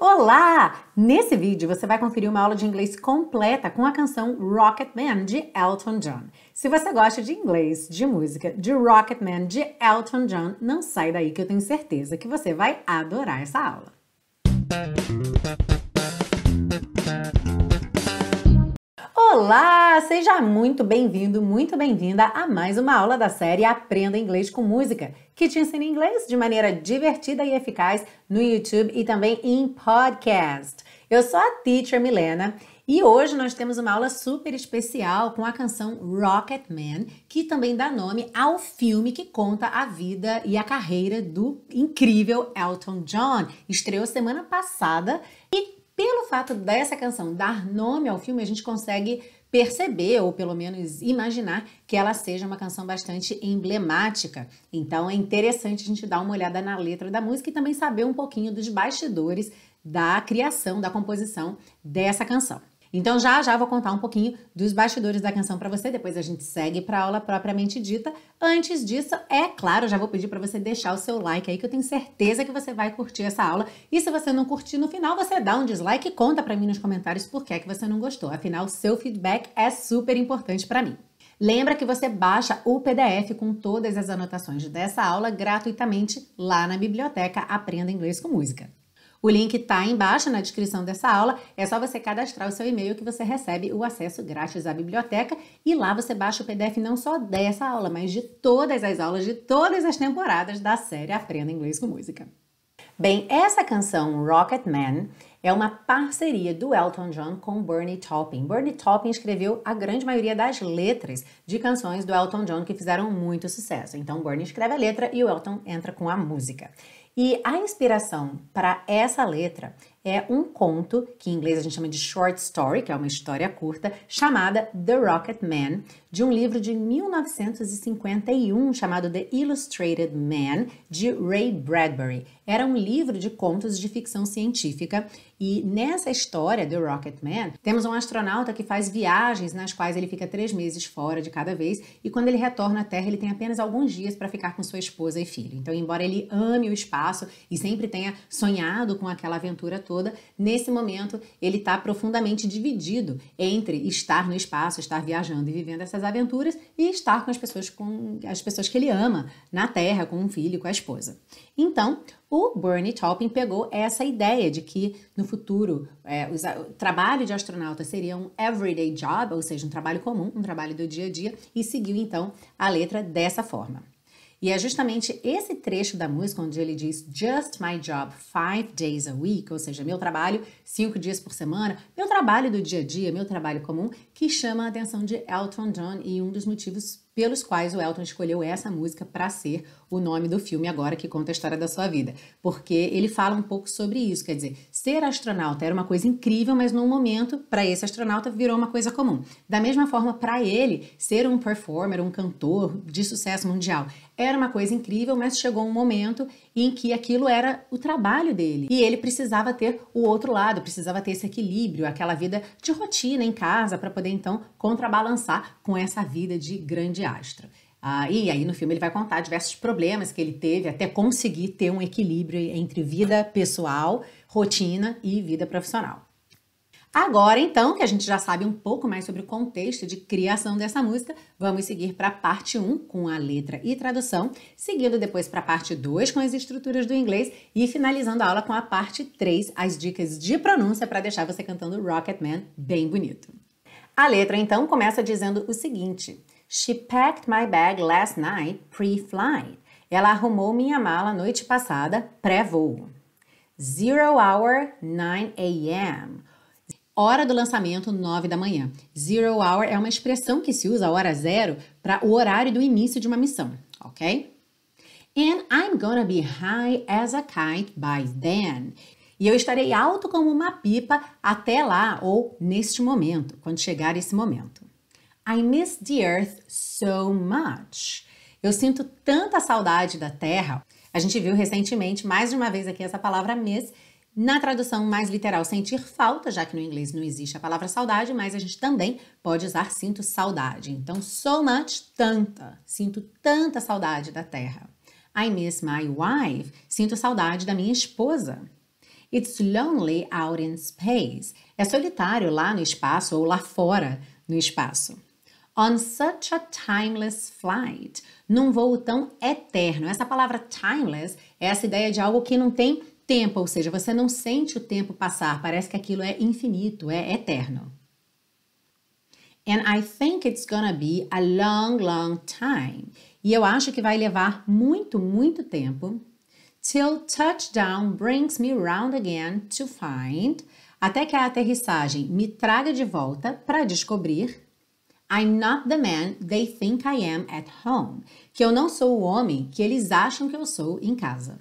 Olá! Nesse vídeo você vai conferir uma aula de inglês completa com a canção Rocket Man de Elton John. Se você gosta de inglês, de música, de Rocket Man de Elton John, não sai daí que eu tenho certeza que você vai adorar essa aula. Olá, seja muito bem-vindo, muito bem-vinda a mais uma aula da série Aprenda Inglês com Música, que te ensina inglês de maneira divertida e eficaz no YouTube e também em podcast. Eu sou a teacher Milena e hoje nós temos uma aula super especial com a canção Rocketman, que também dá nome ao filme que conta a vida e a carreira do incrível Elton John. Estreou semana passada e pelo fato dessa canção dar nome ao filme, a gente consegue perceber, ou pelo menos imaginar, que ela seja uma canção bastante emblemática. Então é interessante a gente dar uma olhada na letra da música e também saber um pouquinho dos bastidores da criação, da composição dessa canção. Então já já vou contar um pouquinho dos bastidores da canção para você, depois a gente segue para a aula propriamente dita. Antes disso, é claro, já vou pedir para você deixar o seu like aí que eu tenho certeza que você vai curtir essa aula. E se você não curtir no final, você dá um dislike e conta para mim nos comentários por que é que você não gostou. Afinal, seu feedback é super importante para mim. Lembra que você baixa o PDF com todas as anotações dessa aula gratuitamente lá na biblioteca Aprenda Inglês com Música. O link está embaixo na descrição dessa aula. É só você cadastrar o seu e-mail que você recebe o acesso grátis à biblioteca e lá você baixa o PDF não só dessa aula, mas de todas as aulas de todas as temporadas da série Aprenda Inglês com Música. Bem, essa canção Rocket Man é uma parceria do Elton John com Bernie Taupin. Bernie Taupin escreveu a grande maioria das letras de canções do Elton John que fizeram muito sucesso. Então, Bernie escreve a letra e o Elton entra com a música. E a inspiração para essa letra é um conto que em inglês a gente chama de short story, que é uma história curta, chamada The Rocket Man, de um livro de 1951 chamado The Illustrated Man, de Ray Bradbury. Era um livro de contos de ficção científica e nessa história The Rocket Man, temos um astronauta que faz viagens nas quais ele fica três meses fora de cada vez e quando ele retorna à Terra ele tem apenas alguns dias para ficar com sua esposa e filho. Então, embora ele ame o espaço e sempre tenha sonhado com aquela aventura toda, nesse momento ele está profundamente dividido entre estar no espaço, estar viajando e vivendo essas aventuras e estar com as pessoas com as pessoas que ele ama, na terra, com o filho, com a esposa. Então, o Bernie Taupin pegou essa ideia de que no futuro é, o trabalho de astronauta seria um everyday job, ou seja, um trabalho comum, um trabalho do dia a dia, e seguiu então a letra dessa forma. E é justamente esse trecho da música onde ele diz Just my job five days a week, ou seja, meu trabalho cinco dias por semana, meu trabalho do dia a dia, meu trabalho comum, que chama a atenção de Elton John e um dos motivos pelos quais o Elton escolheu essa música para ser o nome do filme agora que conta a história da sua vida, porque ele fala um pouco sobre isso, quer dizer, Ser astronauta era uma coisa incrível, mas num momento, para esse astronauta, virou uma coisa comum. Da mesma forma, para ele, ser um performer, um cantor de sucesso mundial, era uma coisa incrível, mas chegou um momento em que aquilo era o trabalho dele. E ele precisava ter o outro lado, precisava ter esse equilíbrio, aquela vida de rotina em casa, para poder então contrabalançar com essa vida de grande astro. Ah, e aí no filme ele vai contar diversos problemas que ele teve até conseguir ter um equilíbrio entre vida pessoal, rotina e vida profissional. Agora, então, que a gente já sabe um pouco mais sobre o contexto de criação dessa música, vamos seguir para a parte 1 com a letra e tradução, seguindo depois para a parte 2 com as estruturas do inglês e finalizando a aula com a parte 3, as dicas de pronúncia para deixar você cantando Rocketman bem bonito. A letra então começa dizendo o seguinte: She packed my bag last night pre-flight. Ela arrumou minha mala noite passada pré-voo. Zero hour, 9 a.m. Hora do lançamento, 9 da manhã. Zero hour é uma expressão que se usa a hora zero para o horário do início de uma missão, ok? And I'm gonna be high as a kite by then. E eu estarei alto como uma pipa até lá ou neste momento, quando chegar esse momento. I miss the earth so much. Eu sinto tanta saudade da terra. A gente viu recentemente, mais de uma vez aqui, essa palavra miss. Na tradução mais literal, sentir falta, já que no inglês não existe a palavra saudade, mas a gente também pode usar sinto saudade. Então, so much, tanta. Sinto tanta saudade da terra. I miss my wife. Sinto saudade da minha esposa. It's lonely out in space. É solitário lá no espaço ou lá fora no espaço. On such a timeless flight. Num voo tão eterno. Essa palavra timeless é essa ideia de algo que não tem tempo, ou seja, você não sente o tempo passar, parece que aquilo é infinito, é eterno. And I think it's gonna be a long, long time. E eu acho que vai levar muito, muito tempo. Till touchdown brings me round again to find. Até que a aterrissagem me traga de volta para descobrir. I'm not the man they think I am at home. Que eu não sou o homem que eles acham que eu sou em casa.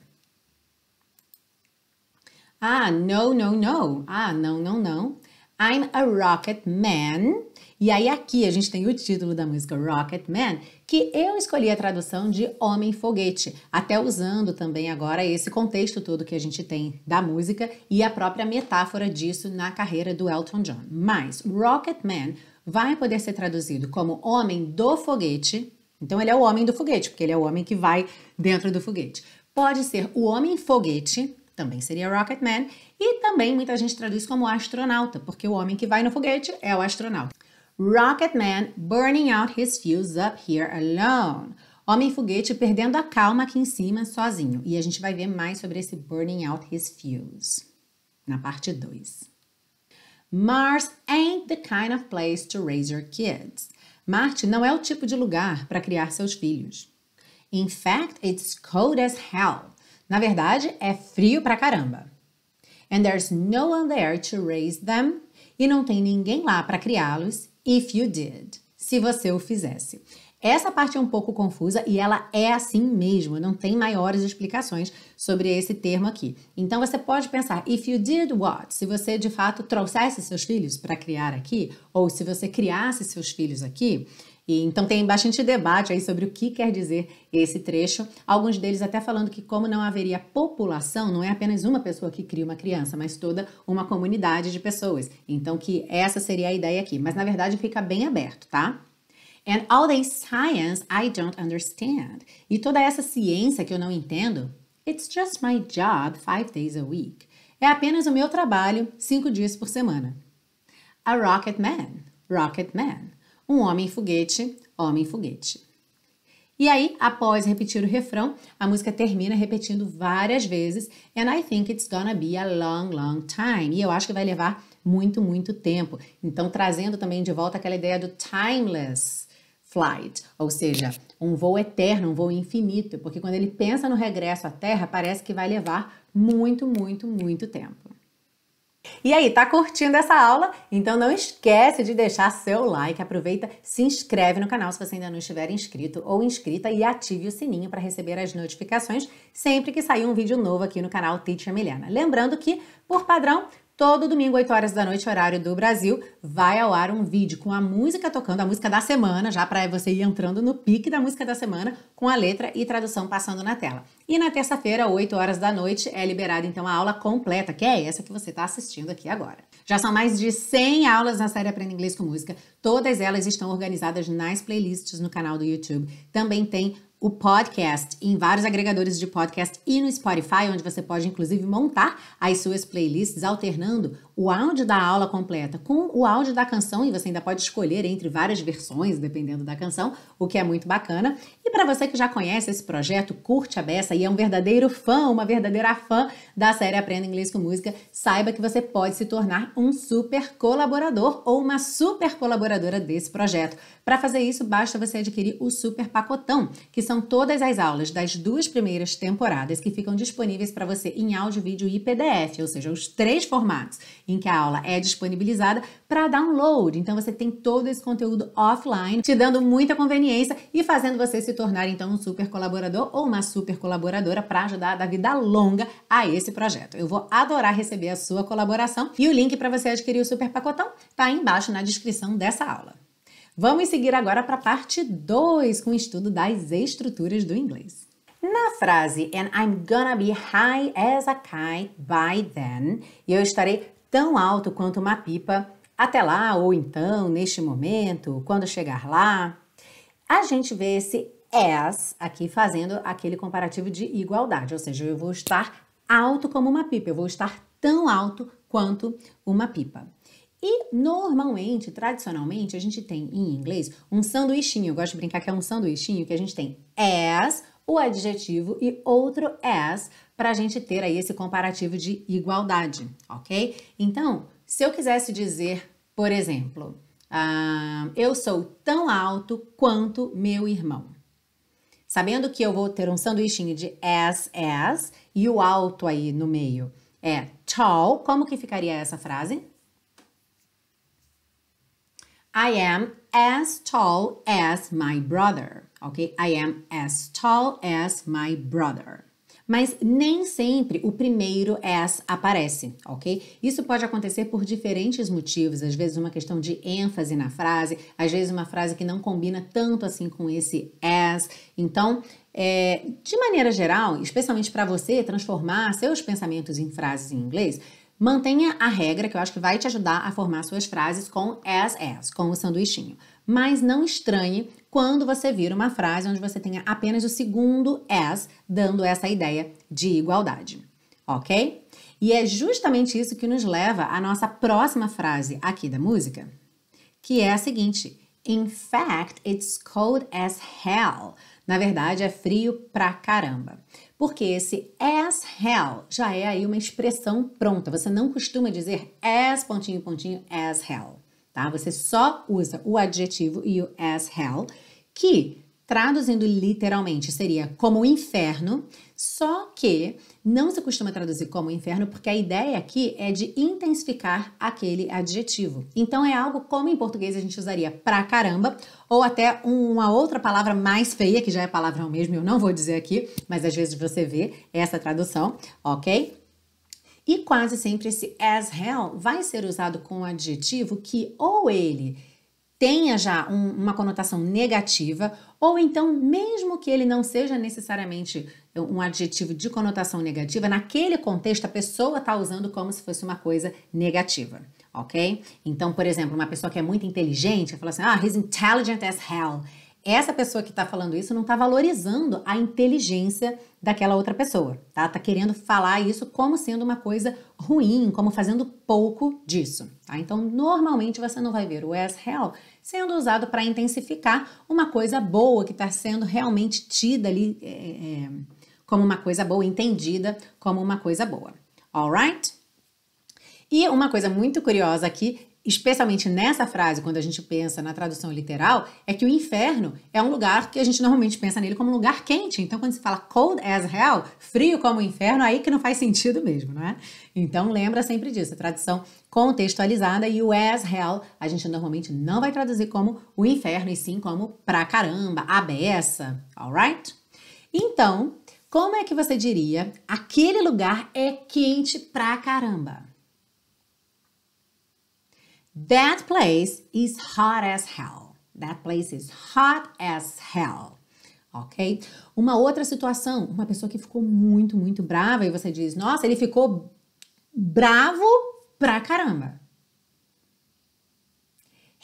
Ah, no, no, no. Ah, não, não, não. I'm a rocket man. E aí aqui a gente tem o título da música Rocket Man, que eu escolhi a tradução de Homem Foguete, até usando também agora esse contexto todo que a gente tem da música e a própria metáfora disso na carreira do Elton John. Mas Rocket Man vai poder ser traduzido como homem do foguete. Então, ele é o homem do foguete, porque ele é o homem que vai dentro do foguete. Pode ser o homem foguete, também seria Rocket Man, e também muita gente traduz como astronauta, porque o homem que vai no foguete é o astronauta. Rocket Man burning out his fuse up here alone. Homem foguete perdendo a calma aqui em cima sozinho. E a gente vai ver mais sobre esse burning out his fuse na parte 2. Mars the kind of place to raise your kids. Marte não é o tipo de lugar para criar seus filhos. In fact, it's cold as hell. Na verdade, é frio pra caramba. And there's no one there to raise them. E não tem ninguém lá para criá-los if you did. Se você o fizesse. Essa parte é um pouco confusa e ela é assim mesmo, não tem maiores explicações sobre esse termo aqui. Então você pode pensar, if you did what? Se você de fato trouxesse seus filhos para criar aqui, ou se você criasse seus filhos aqui, então tem bastante debate aí sobre o que quer dizer esse trecho. Alguns deles até falando que como não haveria população, não é apenas uma pessoa que cria uma criança, mas toda uma comunidade de pessoas. Então que essa seria a ideia aqui, mas na verdade fica bem aberto, tá? And all this science I don't understand. E toda essa ciência que eu não entendo, it's just my job five days a week. É apenas o meu trabalho cinco dias por semana. A rocket man, rocket man. Um homem foguete, homem foguete. E aí, após repetir o refrão, a música termina repetindo várias vezes. And I think it's gonna be a long, long time. E eu acho que vai levar muito, muito tempo. Então, trazendo também de volta aquela ideia do timeless flight, ou seja, um voo eterno, um voo infinito, porque quando ele pensa no regresso à Terra, parece que vai levar muito, muito, muito tempo. E aí, tá curtindo essa aula? Então não esquece de deixar seu like, aproveita, se inscreve no canal se você ainda não estiver inscrito ou inscrita e ative o sininho para receber as notificações sempre que sair um vídeo novo aqui no canal Teacher Milena. Lembrando que, por padrão, Todo domingo, 8 horas da noite, horário do Brasil, vai ao ar um vídeo com a música tocando, a música da semana, já para você ir entrando no pique da música da semana, com a letra e tradução passando na tela. E na terça-feira, 8 horas da noite, é liberada então a aula completa, que é essa que você está assistindo aqui agora. Já são mais de 100 aulas na série Aprenda Inglês com Música. Todas elas estão organizadas nas playlists no canal do YouTube. Também tem o podcast em vários agregadores de podcast e no Spotify, onde você pode inclusive montar as suas playlists alternando o áudio da aula completa com o áudio da canção e você ainda pode escolher entre várias versões dependendo da canção, o que é muito bacana. E para você que já conhece esse projeto, curte a beça e é um verdadeiro fã, uma verdadeira fã da série Aprenda Inglês com Música, saiba que você pode se tornar um super colaborador ou uma super colaboradora desse projeto. Para fazer isso, basta você adquirir o super pacotão, que são todas as aulas das duas primeiras temporadas que ficam disponíveis para você em áudio, vídeo e PDF, ou seja, os três formatos em que a aula é disponibilizada para download. Então você tem todo esse conteúdo offline, te dando muita conveniência e fazendo você se tornar então um super colaborador ou uma super colaboradora para ajudar a vida longa a esse projeto. Eu vou adorar receber a sua colaboração e o link para você adquirir o super pacotão está embaixo na descrição dessa aula. Vamos seguir agora para a parte 2 com o estudo das estruturas do inglês. Na frase And I'm gonna be high as a kite by then, eu estarei tão alto quanto uma pipa até lá ou então neste momento, quando chegar lá, a gente vê esse as aqui fazendo aquele comparativo de igualdade, ou seja, eu vou estar alto como uma pipa, eu vou estar tão alto quanto uma pipa. E normalmente, tradicionalmente, a gente tem em inglês um sanduichinho. Eu gosto de brincar que é um sanduichinho que a gente tem as, o adjetivo e outro as para a gente ter aí esse comparativo de igualdade, ok? Então, se eu quisesse dizer, por exemplo, uh, eu sou tão alto quanto meu irmão. Sabendo que eu vou ter um sanduichinho de as, as e o alto aí no meio é tall, como que ficaria essa frase? I am as tall as my brother, ok? I am as tall as my brother. Mas nem sempre o primeiro as aparece, ok? Isso pode acontecer por diferentes motivos, às vezes uma questão de ênfase na frase, às vezes uma frase que não combina tanto assim com esse as. Então, é, de maneira geral, especialmente para você transformar seus pensamentos em frases em inglês, Mantenha a regra que eu acho que vai te ajudar a formar suas frases com as as, com o sanduichinho. Mas não estranhe quando você vir uma frase onde você tenha apenas o segundo as, dando essa ideia de igualdade. Ok? E é justamente isso que nos leva à nossa próxima frase aqui da música, que é a seguinte: In fact, it's cold as hell. Na verdade, é frio pra caramba porque esse as hell já é aí uma expressão pronta. Você não costuma dizer as pontinho pontinho as hell, tá? Você só usa o adjetivo e o as hell, que Traduzindo literalmente, seria como o inferno, só que não se costuma traduzir como inferno porque a ideia aqui é de intensificar aquele adjetivo. Então é algo como em português a gente usaria pra caramba ou até uma outra palavra mais feia, que já é palavra mesmo, eu não vou dizer aqui, mas às vezes você vê essa tradução, ok? E quase sempre esse as hell vai ser usado com um adjetivo que ou ele tenha já um, uma conotação negativa, ou então, mesmo que ele não seja necessariamente um adjetivo de conotação negativa, naquele contexto a pessoa está usando como se fosse uma coisa negativa, ok? Então, por exemplo, uma pessoa que é muito inteligente ela fala assim, ah, he's intelligent as hell essa pessoa que está falando isso não está valorizando a inteligência daquela outra pessoa, tá? Tá querendo falar isso como sendo uma coisa ruim, como fazendo pouco disso, tá? Então, normalmente você não vai ver o as hell sendo usado para intensificar uma coisa boa que está sendo realmente tida ali é, é, é, como uma coisa boa, entendida como uma coisa boa, alright? E uma coisa muito curiosa aqui especialmente nessa frase, quando a gente pensa na tradução literal, é que o inferno é um lugar que a gente normalmente pensa nele como um lugar quente. Então, quando se fala cold as hell, frio como o inferno, é aí que não faz sentido mesmo, não é? Então, lembra sempre disso, a tradução contextualizada e o as hell a gente normalmente não vai traduzir como o inferno, e sim como pra caramba, a beça, alright? Então, como é que você diria aquele lugar é quente pra caramba? That place is hot as hell. That place is hot as hell. Ok? Uma outra situação, uma pessoa que ficou muito, muito brava e você diz: Nossa, ele ficou bravo pra caramba.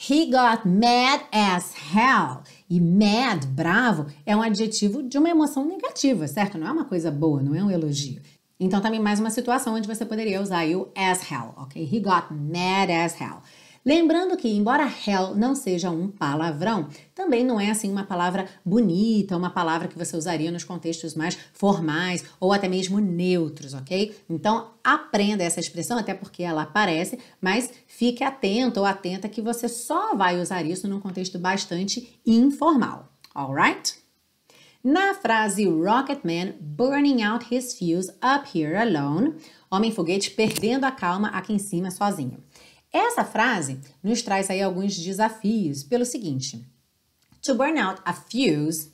He got mad as hell. E mad, bravo, é um adjetivo de uma emoção negativa, certo? Não é uma coisa boa, não é um elogio. Então, também mais uma situação onde você poderia usar o as hell, ok? He got mad as hell. Lembrando que, embora hell não seja um palavrão, também não é assim uma palavra bonita, uma palavra que você usaria nos contextos mais formais ou até mesmo neutros, ok? Então aprenda essa expressão, até porque ela aparece, mas fique atento ou atenta que você só vai usar isso num contexto bastante informal, alright? Na frase Rocketman burning out his fuse up here alone, homem foguete perdendo a calma aqui em cima sozinho. Essa frase nos traz aí alguns desafios pelo seguinte: To burn out a fuse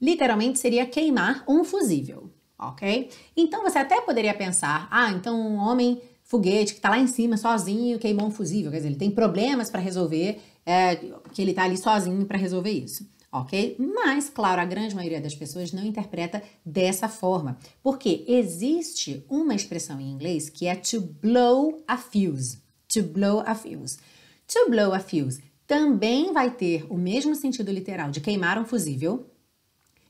literalmente seria queimar um fusível, ok? Então você até poderia pensar, ah, então um homem foguete que está lá em cima sozinho queimou um fusível, quer dizer, ele tem problemas para resolver, é, que ele está ali sozinho para resolver isso ok? Mas, claro, a grande maioria das pessoas não interpreta dessa forma, porque existe uma expressão em inglês que é to blow a fuse, to blow a fuse. To blow a fuse também vai ter o mesmo sentido literal de queimar um fusível,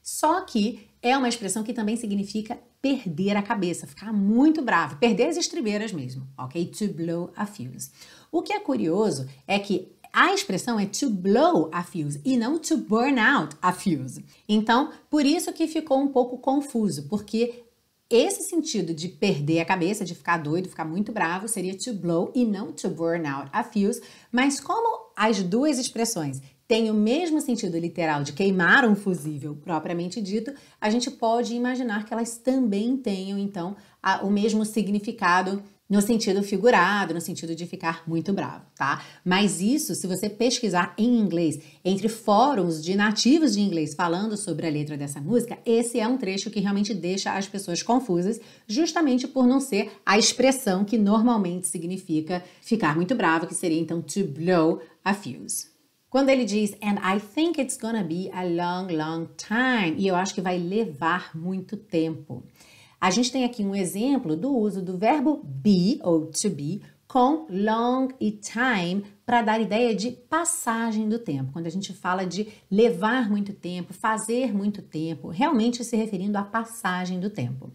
só que é uma expressão que também significa perder a cabeça, ficar muito bravo, perder as estribeiras mesmo, ok? To blow a fuse. O que é curioso é que a expressão é to blow a fuse e não to burn out a fuse. Então, por isso que ficou um pouco confuso, porque esse sentido de perder a cabeça, de ficar doido, ficar muito bravo, seria to blow e não to burn out a fuse, mas como as duas expressões têm o mesmo sentido literal de queimar um fusível propriamente dito, a gente pode imaginar que elas também tenham então a, o mesmo significado no sentido figurado, no sentido de ficar muito bravo, tá? Mas isso, se você pesquisar em inglês, entre fóruns de nativos de inglês falando sobre a letra dessa música, esse é um trecho que realmente deixa as pessoas confusas, justamente por não ser a expressão que normalmente significa ficar muito bravo, que seria então to blow a fuse. Quando ele diz, and I think it's gonna be a long, long time, e eu acho que vai levar muito tempo. A gente tem aqui um exemplo do uso do verbo be ou to be com long e time para dar ideia de passagem do tempo. Quando a gente fala de levar muito tempo, fazer muito tempo, realmente se referindo à passagem do tempo.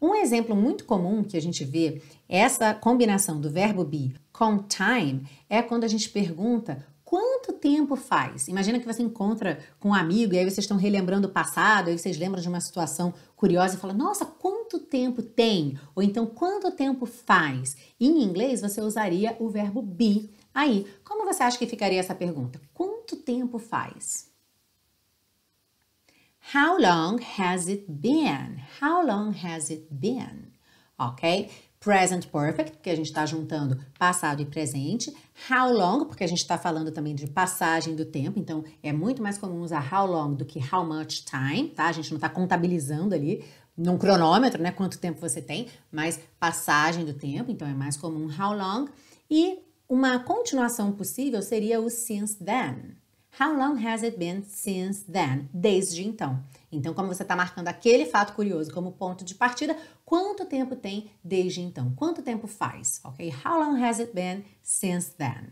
Um exemplo muito comum que a gente vê essa combinação do verbo be com time é quando a gente pergunta Quanto tempo faz? Imagina que você encontra com um amigo e aí vocês estão relembrando o passado, aí vocês lembram de uma situação curiosa e falam: Nossa, quanto tempo tem? Ou então, quanto tempo faz? em inglês você usaria o verbo be. Aí, como você acha que ficaria essa pergunta? Quanto tempo faz? How long has it been? How long has it been? Ok? present perfect, porque a gente está juntando passado e presente. How long, porque a gente está falando também de passagem do tempo, então é muito mais comum usar how long do que how much time, tá? A gente não está contabilizando ali num cronômetro, né? Quanto tempo você tem, mas passagem do tempo, então é mais comum how long. E uma continuação possível seria o since then. How long has it been since then? Desde então. Então, como você está marcando aquele fato curioso como ponto de partida, quanto tempo tem desde então? Quanto tempo faz? Ok? How long has it been since then?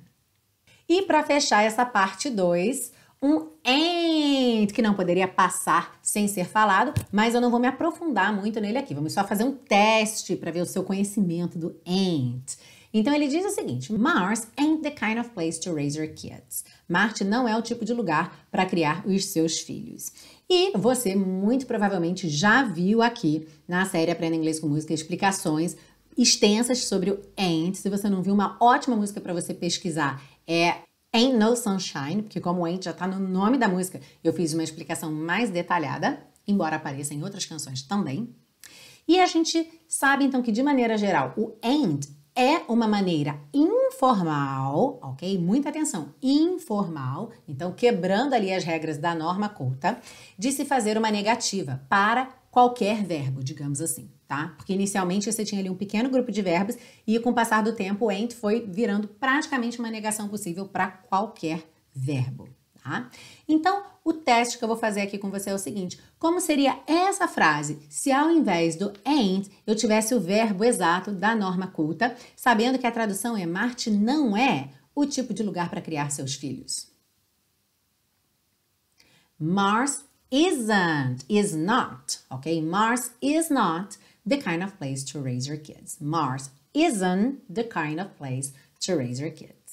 E para fechar essa parte 2, um and que não poderia passar sem ser falado, mas eu não vou me aprofundar muito nele aqui. Vamos só fazer um teste para ver o seu conhecimento do and. Então ele diz o seguinte: Mars ain't the kind of place to raise your kids. Marte não é o tipo de lugar para criar os seus filhos. E você muito provavelmente já viu aqui na série Aprenda Inglês com Música explicações extensas sobre o ain't. Se você não viu, uma ótima música para você pesquisar é Ain't No Sunshine, porque como o ain't já está no nome da música, eu fiz uma explicação mais detalhada, embora apareça em outras canções também. E a gente sabe então que de maneira geral, o ain't é uma maneira informal, ok? Muita atenção, informal, então quebrando ali as regras da norma culta, de se fazer uma negativa para qualquer verbo, digamos assim, tá? Porque inicialmente você tinha ali um pequeno grupo de verbos e com o passar do tempo o ent foi virando praticamente uma negação possível para qualquer verbo tá? Então, o teste que eu vou fazer aqui com você é o seguinte: como seria essa frase se ao invés do ain't eu tivesse o verbo exato da norma culta, sabendo que a tradução é Marte não é o tipo de lugar para criar seus filhos? Mars isn't, is not, ok? Mars is not the kind of place to raise your kids. Mars isn't the kind of place to raise your kids.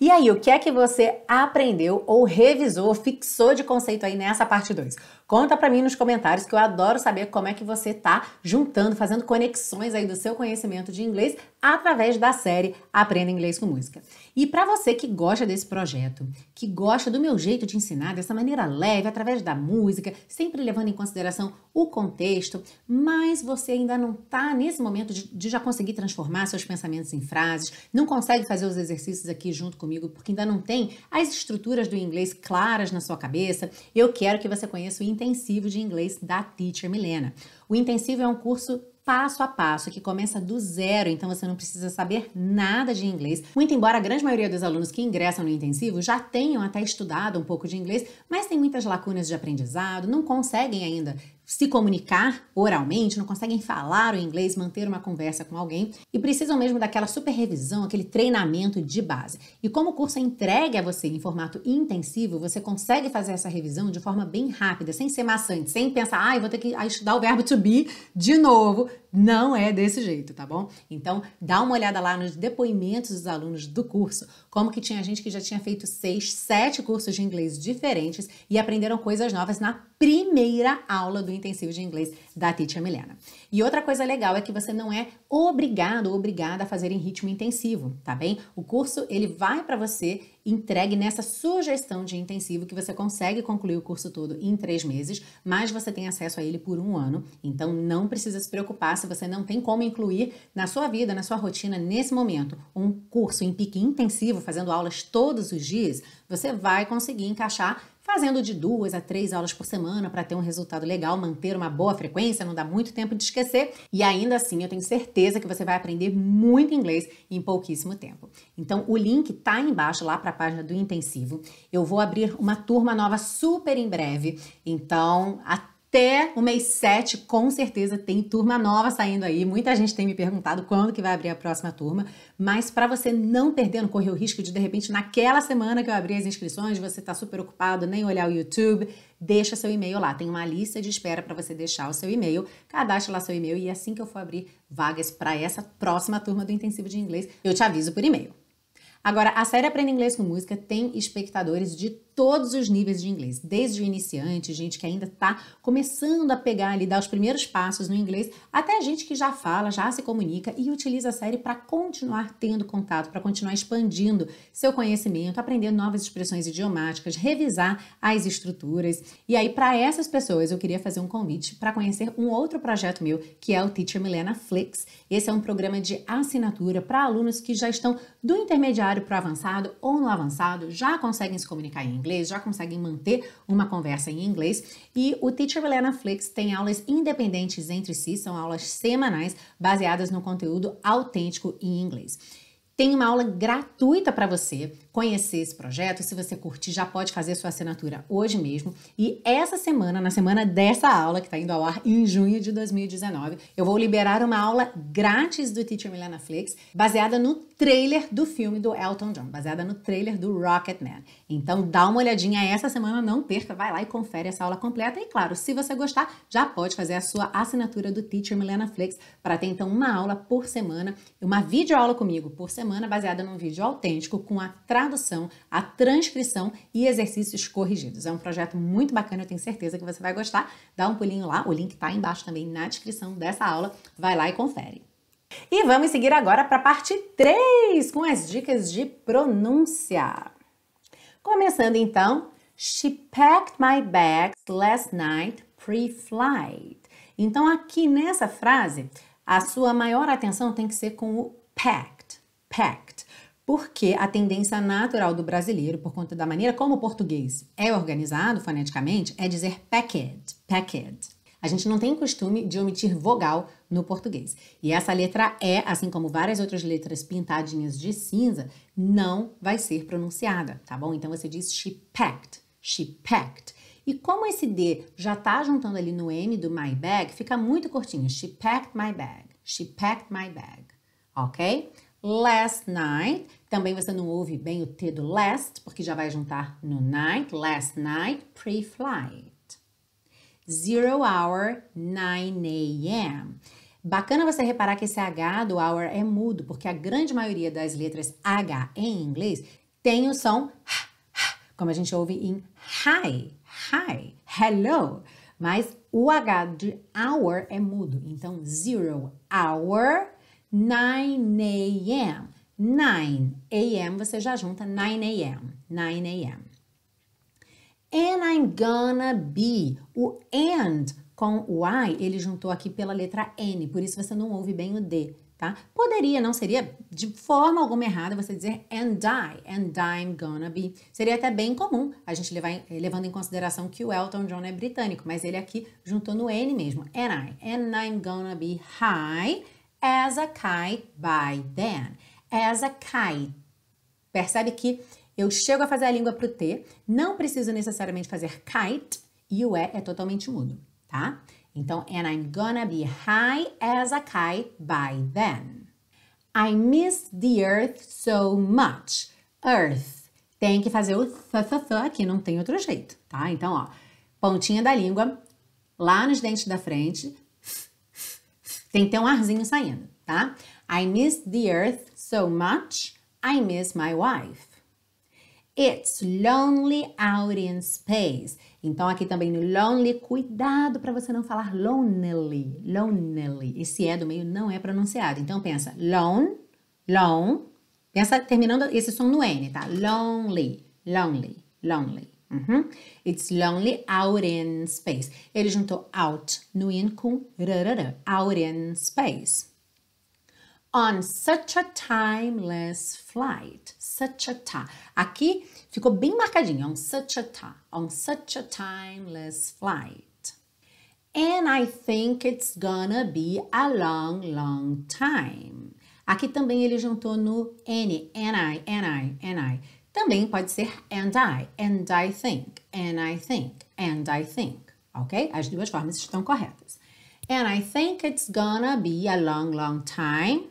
E aí, o que é que você aprendeu ou revisou, fixou de conceito aí nessa parte 2? Conta para mim nos comentários que eu adoro saber como é que você está juntando, fazendo conexões aí do seu conhecimento de inglês através da série Aprenda Inglês com Música. E para você que gosta desse projeto, que gosta do meu jeito de ensinar dessa maneira leve, através da música, sempre levando em consideração o contexto, mas você ainda não está nesse momento de, de já conseguir transformar seus pensamentos em frases, não consegue fazer os exercícios aqui junto comigo porque ainda não tem as estruturas do inglês claras na sua cabeça, eu quero que você conheça o intensivo de inglês da Teacher Milena. O intensivo é um curso passo a passo, que começa do zero, então você não precisa saber nada de inglês. Muito embora a grande maioria dos alunos que ingressam no intensivo já tenham até estudado um pouco de inglês, mas tem muitas lacunas de aprendizado, não conseguem ainda se comunicar oralmente, não conseguem falar o inglês, manter uma conversa com alguém e precisam mesmo daquela super revisão, aquele treinamento de base. E como o curso é entregue a você em formato intensivo, você consegue fazer essa revisão de forma bem rápida, sem ser maçante, sem pensar, ah, vou ter que estudar o verbo to be de novo, não é desse jeito, tá bom? Então, dá uma olhada lá nos depoimentos dos alunos do curso, como que tinha gente que já tinha feito seis, sete cursos de inglês diferentes e aprenderam coisas novas na primeira aula do intensivo de inglês da Titia Milena. E outra coisa legal é que você não é obrigado ou obrigada a fazer em ritmo intensivo, tá bem? O curso ele vai para você entregue nessa sugestão de intensivo que você consegue concluir o curso todo em três meses, mas você tem acesso a ele por um ano. Então não precisa se preocupar se você não tem como incluir na sua vida, na sua rotina nesse momento, um curso em pique intensivo, fazendo aulas todos os dias você vai conseguir encaixar fazendo de duas a três aulas por semana para ter um resultado legal, manter uma boa frequência, não dá muito tempo de esquecer e ainda assim eu tenho certeza que você vai aprender muito inglês em pouquíssimo tempo. Então o link está embaixo lá para a página do intensivo. Eu vou abrir uma turma nova super em breve. Então, até até o mês 7, com certeza, tem turma nova saindo aí. Muita gente tem me perguntado quando que vai abrir a próxima turma, mas para você não perder, não correr o risco de, de repente, naquela semana que eu abrir as inscrições, você tá super ocupado, nem olhar o YouTube, deixa seu e-mail lá. Tem uma lista de espera para você deixar o seu e-mail, cadastre lá seu e-mail e assim que eu for abrir vagas para essa próxima turma do Intensivo de Inglês, eu te aviso por e-mail. Agora, a série Aprenda Inglês com Música tem espectadores de todos os níveis de inglês, desde o iniciante, gente que ainda está começando a pegar ali, dar os primeiros passos no inglês, até gente que já fala, já se comunica e utiliza a série para continuar tendo contato, para continuar expandindo seu conhecimento, aprendendo novas expressões idiomáticas, revisar as estruturas. E aí, para essas pessoas, eu queria fazer um convite para conhecer um outro projeto meu, que é o Teacher Milena Flix. Esse é um programa de assinatura para alunos que já estão do intermediário para o avançado ou no avançado, já conseguem se comunicar em inglês, já conseguem manter uma conversa em inglês. E o Teacher Relé Flix tem aulas independentes entre si, são aulas semanais baseadas no conteúdo autêntico em inglês. Tem uma aula gratuita para você conhecer esse projeto. Se você curtir, já pode fazer sua assinatura hoje mesmo. E essa semana, na semana dessa aula, que está indo ao ar em junho de 2019, eu vou liberar uma aula grátis do Teacher Milena Flix, baseada no trailer do filme do Elton John, baseada no trailer do Rocketman. Então dá uma olhadinha essa semana, não perca, vai lá e confere essa aula completa. E claro, se você gostar, já pode fazer a sua assinatura do Teacher Milena Flix para ter então uma aula por semana, uma videoaula comigo por semana, baseada num vídeo autêntico com a tradução tradução, a transcrição e exercícios corrigidos. É um projeto muito bacana, eu tenho certeza que você vai gostar. Dá um pulinho lá, o link está embaixo também na descrição dessa aula. Vai lá e confere. E vamos seguir agora para a parte 3, com as dicas de pronúncia. Começando então, she packed my bags last night pre-flight. Então aqui nessa frase, a sua maior atenção tem que ser com o packed, packed porque a tendência natural do brasileiro, por conta da maneira como o português é organizado foneticamente, é dizer packed, packed. A gente não tem costume de omitir vogal no português. E essa letra E, assim como várias outras letras pintadinhas de cinza, não vai ser pronunciada, tá bom? Então você diz she packed, she packed. E como esse D já tá juntando ali no M do my bag, fica muito curtinho. She packed my bag, she packed my bag, ok? last night. Também você não ouve bem o T do last, porque já vai juntar no night, last night, pre-flight. Zero hour, 9 a.m. Bacana você reparar que esse H do hour é mudo, porque a grande maioria das letras H em inglês tem o som como a gente ouve em hi, hi, hello. Mas o H de hour é mudo, então zero hour 9 a.m. 9 a.m. você já junta 9 a.m. 9 a.m. And I'm gonna be. O and com o I, ele juntou aqui pela letra N, por isso você não ouve bem o D, tá? Poderia, não seria de forma alguma errada você dizer and I, and I'm gonna be. Seria até bem comum a gente levar, eh, levando em consideração que o Elton John é britânico, mas ele aqui juntou no N mesmo. And I, and I'm gonna be high as a kite by then. As a kite. Percebe que eu chego a fazer a língua para o T, não preciso necessariamente fazer kite e o E é totalmente mudo, tá? Então, and I'm gonna be high as a kite by then. I miss the earth so much. Earth. Tem que fazer o th, th, th aqui, não tem outro jeito, tá? Então, ó, pontinha da língua lá nos dentes da frente, tem que ter um arzinho saindo, tá? I miss the earth so much, I miss my wife. It's lonely out in space. Então, aqui também no lonely, cuidado para você não falar lonely, lonely. Esse é do meio não é pronunciado. Então, pensa lone, lone. Pensa terminando esse som no N, tá? Lonely, lonely, lonely. Uhum. It's lonely out in space. Ele juntou out no in com rarara, out in space. On such a timeless flight. Such a ta. Aqui ficou bem marcadinho. On such a ta, On such a timeless flight. And I think it's gonna be a long, long time. Aqui também ele juntou no N, and I, and I, and I. Também pode ser and I, and I think, and I think, and I think, ok? As duas formas estão corretas. And I think it's gonna be a long, long time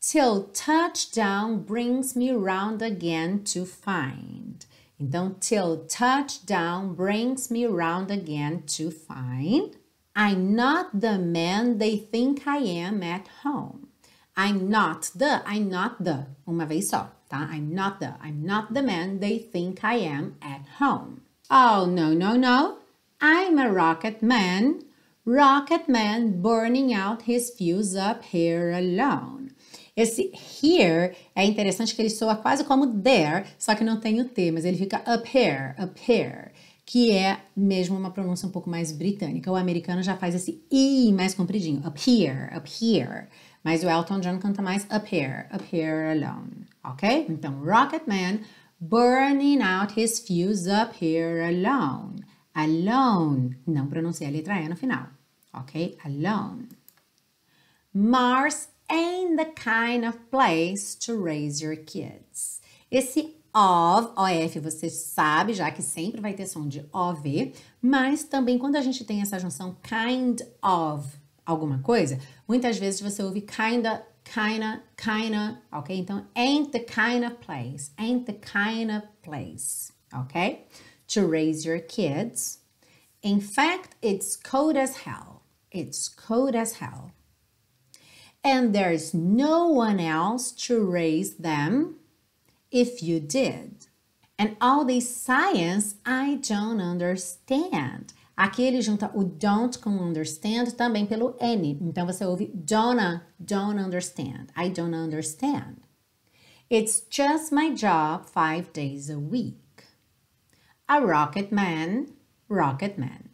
till touchdown brings me round again to find. Então, till touchdown brings me round again to find. I'm not the man they think I am at home. I'm not the, I'm not the, uma vez só tá? I'm not the, I'm not the man they think I am at home. Oh, no, no, no. I'm a rocket man. Rocket man burning out his fuse up here alone. Esse here é interessante que ele soa quase como there, só que não tem o T, mas ele fica up here, up here, que é mesmo uma pronúncia um pouco mais britânica. O americano já faz esse I mais compridinho, up here, up here. Mas o Elton John canta mais Up Here, Up Here Alone, ok? Então, Rocket Man burning out his fuse up here alone. Alone. Não pronunciei a letra E no final, ok? Alone. Mars ain't the kind of place to raise your kids. Esse of, OF, você sabe já que sempre vai ter som de OV, mas também quando a gente tem essa junção kind of alguma coisa, muitas vezes você ouve kinda, kinda, kinda, ok? Então, ain't the kinda place, ain't the kinda place, ok? To raise your kids. In fact, it's cold as hell. It's cold as hell. And there's no one else to raise them if you did. And all this science I don't understand. Aqui ele junta o don't com understand também pelo N. Então você ouve Donna don't understand. I don't understand. It's just my job five days a week. A rocket man, rocket man.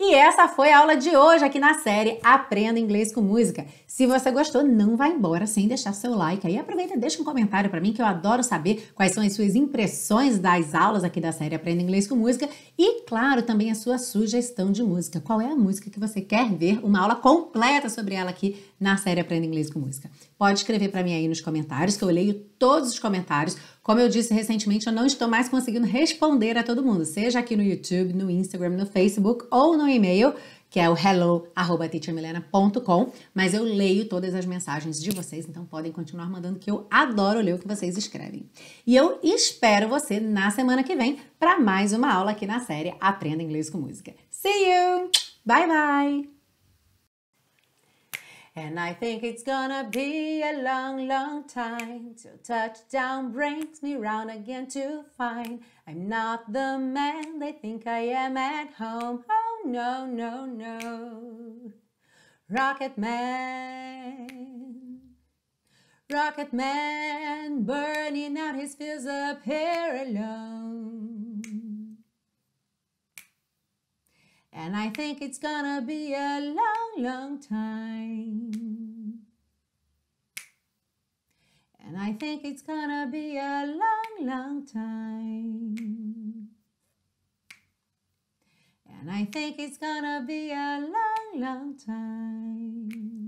E essa foi a aula de hoje aqui na série Aprenda Inglês com Música. Se você gostou, não vá embora sem deixar seu like aí. Aproveita e deixa um comentário para mim que eu adoro saber quais são as suas impressões das aulas aqui da série Aprenda Inglês com Música e, claro, também a sua sugestão de música. Qual é a música que você quer ver uma aula completa sobre ela aqui na série Aprenda Inglês com Música? Pode escrever para mim aí nos comentários que eu leio todos os comentários como eu disse recentemente, eu não estou mais conseguindo responder a todo mundo, seja aqui no YouTube, no Instagram, no Facebook ou no e-mail, que é o hello@teachermilena.com, mas eu leio todas as mensagens de vocês, então podem continuar mandando que eu adoro ler o que vocês escrevem. E eu espero você na semana que vem para mais uma aula aqui na série Aprenda Inglês com Música. See you. Bye bye. And I think it's gonna be a long, long time till touchdown brings me round again to find I'm not the man they think I am at home. Oh no, no, no. Rocket Man. Rocket Man burning out his fuse up here alone. And I think it's gonna be a long, long time. And I think it's gonna be a long, long time. And I think it's gonna be a long, long time.